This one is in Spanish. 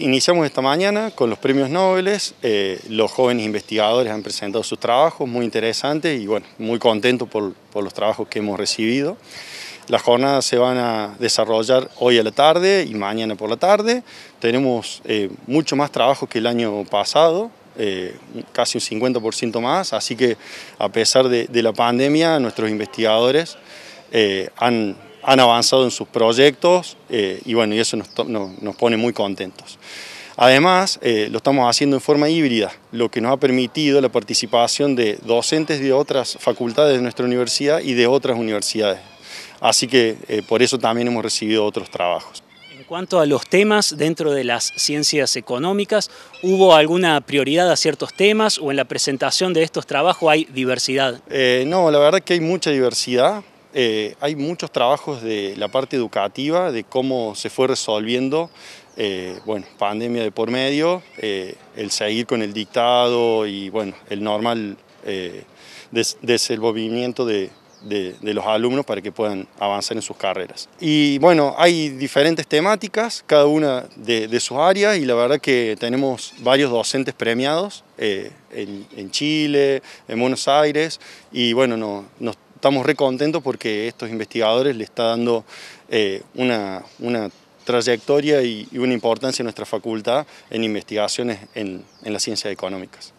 Iniciamos esta mañana con los premios Nobel, eh, los jóvenes investigadores han presentado sus trabajos, muy interesantes y bueno, muy contentos por, por, los trabajos que hemos recibido. Las jornadas se van a desarrollar hoy a la tarde y mañana por la tarde. Tenemos eh, mucho más trabajo que el año pasado, eh, casi un 50% más, así que a pesar de, de la pandemia, nuestros investigadores han han avanzado en sus proyectos eh, y bueno, y eso nos, pone muy contentos. Además, eh, lo estamos haciendo en forma híbrida, lo que nos ha permitido la participación de docentes de otras facultades de nuestra universidad y de otras universidades. Así que eh, por eso también hemos recibido otros trabajos. En cuanto a los temas dentro de las ciencias económicas, ¿hubo alguna prioridad a ciertos temas o en la presentación de estos trabajos hay diversidad? no, la verdad que hay mucha diversidad. Eh, hay muchos trabajos de la parte educativa, de cómo se fue resolviendo, eh, bueno, pandemia de por medio, eh, el seguir con el dictado y, bueno, el normal desenvolvimiento de, de, los alumnos para que puedan avanzar en sus carreras. Y bueno, hay diferentes temáticas, cada una de, sus áreas, y la verdad que tenemos varios docentes premiados en, Chile, en Buenos Aires, y bueno, no, nos estamos re contentos porque estos investigadores le está dando eh, una, trayectoria y, una importancia a nuestra facultad en investigaciones en las ciencias económicas.